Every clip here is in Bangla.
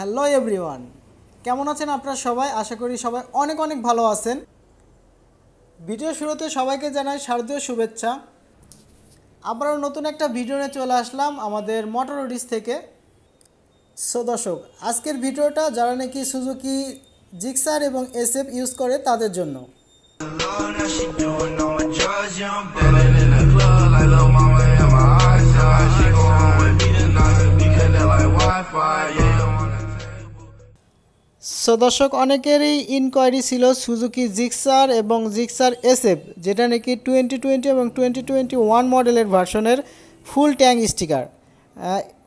হ্যালো এভরিওয়ান কেমন আছেন আপনারা সবাই আশা করি সবাই অনেক অনেক ভালো আছেন ভিডিও শুরুতে সবাইকে জানাই শারদীয় শুভেচ্ছা আবারও নতুন একটা ভিডিও নিয়ে চলে আসলাম আমাদের মোটর ওডিস থেকে সো দর্শক আজকের ভিডিওটা যারা নাকি সুজুকি জিক্সার এবং এফ ইউজ করে তাদের জন্য fire. সো দর্শক অনেকেরই ইনকোয়ারি ছিল সুজুকি জিক্সার এবং জিক্সার এসএফ যেটা নাকি টোয়েন্টি টোয়েন্টি এবং টোয়েন্টি টোয়েন্টি ওয়ান মডেলের ভার্সনের ফুল ট্যাং স্টিকার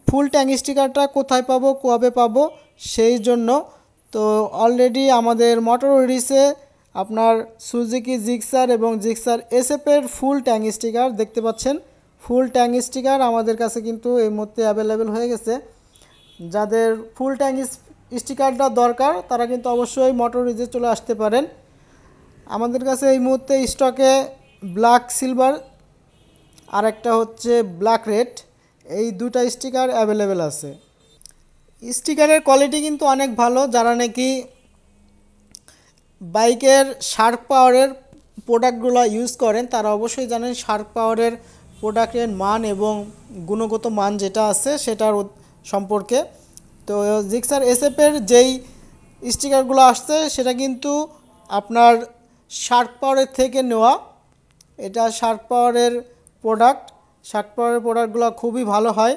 ফুল ট্যাং স্টিকারটা কোথায় পাবো কবে পাবো সেই জন্য তো অলরেডি আমাদের মোটর রিসে আপনার সুজুকি জিক্সার এবং জিক্সার এসএফের ফুল ট্যাং স্টিকার দেখতে পাচ্ছেন ফুল ট্যাং স্টিকার আমাদের কাছে কিন্তু এই মুহূর্তে অ্যাভেলেবেল হয়ে গেছে যাদের ফুল ট্যাং স্টিকারটা দরকার তারা কিন্তু অবশ্যই মোটর রিজে চলে আসতে পারেন আমাদের কাছে এই মুহূর্তে স্টকে ব্ল্যাক সিলভার আর একটা হচ্ছে ব্ল্যাক রেড এই দুটা স্টিকার অ্যাভেলেবেল আছে স্টিকারের কোয়ালিটি কিন্তু অনেক ভালো যারা নাকি বাইকের শার্ক পাওয়ারের প্রোডাক্টগুলো ইউজ করেন তারা অবশ্যই জানেন শার্ক পাওয়ারের প্রোডাক্টের মান এবং গুণগত মান যেটা আছে সেটার সম্পর্কে তো জিক্সার এসএফের যেই স্টিকারগুলো আসছে সেটা কিন্তু আপনার শার্ক পাওয়ারের থেকে নেওয়া এটা শার্ক পাওয়ারের প্রোডাক্ট শার্ক পাওয়ারের প্রোডাক্টগুলো খুবই ভালো হয়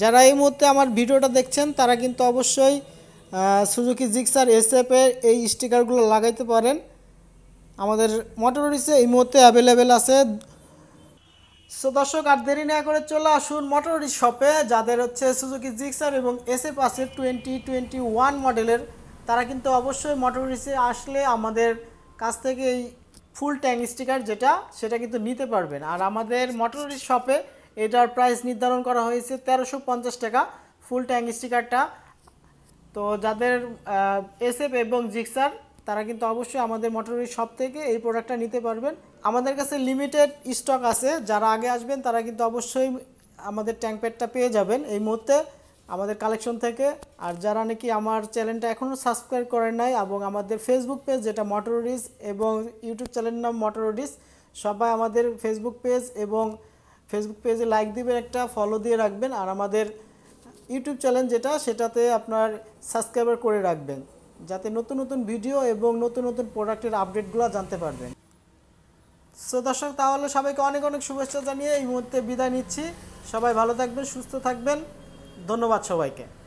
যারা এই মুহূর্তে আমার ভিডিওটা দেখছেন তারা কিন্তু অবশ্যই সুজুকি জিক্সার এসএফের এই স্টিকারগুলো লাগাইতে পারেন আমাদের মোটর রিসে এই মুহূর্তে অ্যাভেলেবেল আছে সো দর্শক আর দেরি না করে চলে আসুন মোটর শপে যাদের হচ্ছে সুজুকি জিক্সার এবং এস এফ আছে টোয়েন্টি টোয়েন্টি ওয়ান মডেলের তারা কিন্তু অবশ্যই মোটর রিসে আসলে আমাদের কাছ থেকে এই ফুল ট্যাঙ্ক স্টিকার যেটা সেটা কিন্তু নিতে পারবেন আর আমাদের মোটর শপে এটার প্রাইস নির্ধারণ করা হয়েছে তেরোশো পঞ্চাশ টাকা ফুল ট্যাঙ্ক স্টিকারটা তো যাদের এসএফ এবং জিক্সার তারা কিন্তু অবশ্যই আমাদের মোটরের শপ থেকে এই প্রোডাক্টটা নিতে পারবেন আমাদের কাছে লিমিটেড স্টক আছে যারা আগে আসবেন তারা কিন্তু অবশ্যই আমাদের ট্যাঙ্ক প্যাডটা পেয়ে যাবেন এই মুহূর্তে আমাদের কালেকশন থেকে আর যারা নাকি আমার চ্যানেলটা এখনও সাবস্ক্রাইব করেন নাই এবং আমাদের ফেসবুক পেজ যেটা মটোরিস এবং ইউটিউব চ্যানেলের নাম মটোরিস সবাই আমাদের ফেসবুক পেজ এবং ফেসবুক পেজে লাইক দিবেন একটা ফলো দিয়ে রাখবেন আর আমাদের ইউটিউব চ্যানেল যেটা সেটাতে আপনার সাবস্ক্রাইবার করে রাখবেন যাতে নতুন নতুন ভিডিও এবং নতুন নতুন প্রোডাক্টের আপডেটগুলো জানতে পারবেন সো দর্শক তাহলে সবাইকে অনেক অনেক শুভেচ্ছা জানিয়ে এই মুহূর্তে বিদায় নিচ্ছি সবাই ভালো থাকবেন সুস্থ থাকবেন ধন্যবাদ সবাইকে